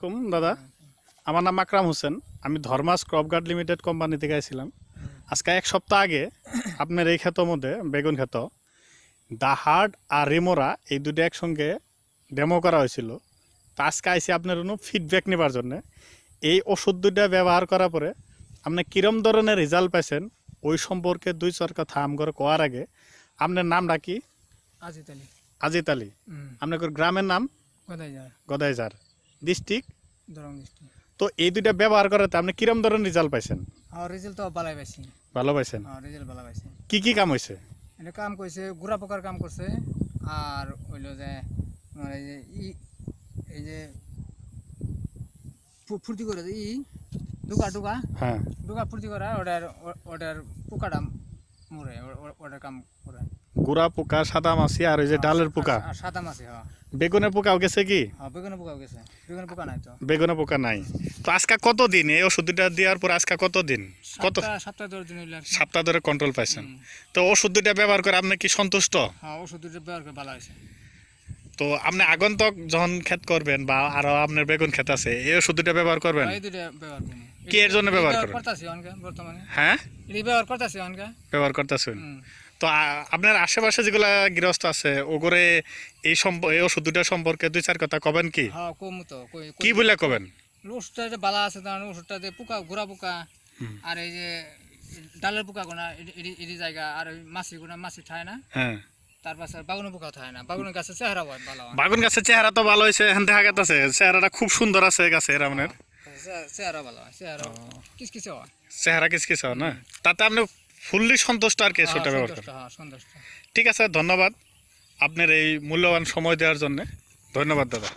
আলাইকুম দাদা আমার নাম আকরাম হোসেন আমি ধর্মাস ক্রপগার্ড লিমিটেড কোম্পানি থেকে আসছিলাম আজকে এক সপ্তাহ আগে আপনার এই ক্ষেত মধ্যে বেগুন ক্ষেত দাহাড আর রিমোরা এই দুটো একসঙ্গে ডেমো করা হয়েছিল তা আজকে আইসি আপনার কোনো ফিডব্যাক নেবার জন্য এই ওষুধ দুটা ব্যবহার করার পরে আপনি কীরম ধরনের রেজাল্ট পাইছেন ওই সম্পর্কে দুই চার কথা আমগর কোয়ার আগে আপনার নাম ডাকি আজিত আলী আজিত আলী আপনার গ্রামের নাম গদাইজার গদাইজার ডিস্ট্রিক্ট দরং ডিস্ট্রিক্ট তো এই দুইটা ব্যবহার করাতে আপনি কিরম ধরনের রেজাল্ট পাইছেন আর রেজাল্ট তো ভালোই পাইছি ভালো পাইছেন আর রেজাল্ট ভালো পাইছি কি কি কাম হইছে এটা কাম কইছে গুড়া পোকার কাম করছে আর হইলো যে এই যে ই এই যে ফুর্তি করে যে ই ডুকা ডুকা হ্যাঁ ডুকা ফুর্তি করা ওটার ওটার পোকাটা মরে ওটার কাম করে গুড়া পোকা সাদা মাছি আর ওই যে ডালের পোকা সাদা মাছি বেগুনের পোকা গেছে কি বেগুনের পোকা নাই তো আজকে কতদিন এই ওষুধটা দেওয়ার পর আজকে কতদিন কত সপ্তাহ ধরে সপ্তাহ ধরে কন্ট্রোল পাইছেন তো ওষুধ দুটা ব্যবহার করে আপনি কি সন্তুষ্ট তো আপনি আগন্তক যখন খেত করবেন বা আরো আপনার বেগুন খেত আছে এই ওষুধটা ব্যবহার করবেন কি এর জন্য ব্যবহার করবেন হ্যাঁ ব্যবহার করতেছি ব্যবহার করতেছেন তো আপনার আশেপাশে যেগুলা গৃহস্থ আছে ওগরে এই এই ওষুধ দুটা সম্পর্কে দুই চার কথা কবেন কি হ্যাঁ, কি বলে কবেন ওষুধটা যে বালা আছে তার ওষুধটা যে পোকা ঘোরা পোকা আর এই যে ডালের পোকা গোনা এটি জায়গা আর মাছি গোনা মাছি ঠায় না হ্যাঁ বাগুন গাছের চেহারা তো ভালো হয়েছে চেহারাটা খুব সুন্দর আছে গাছের চেহারা ভালো চেহারা চেহারা না তাতে আপনি ফুললি সন্তুষ্ট আর কি হ্যাঁ, সেটা ব্যবহার করেন হ্যাঁ, ঠিক আছে ধন্যবাদ আপনার এই মূল্যবান সময় দেওয়ার জন্য ধন্যবাদ দাদা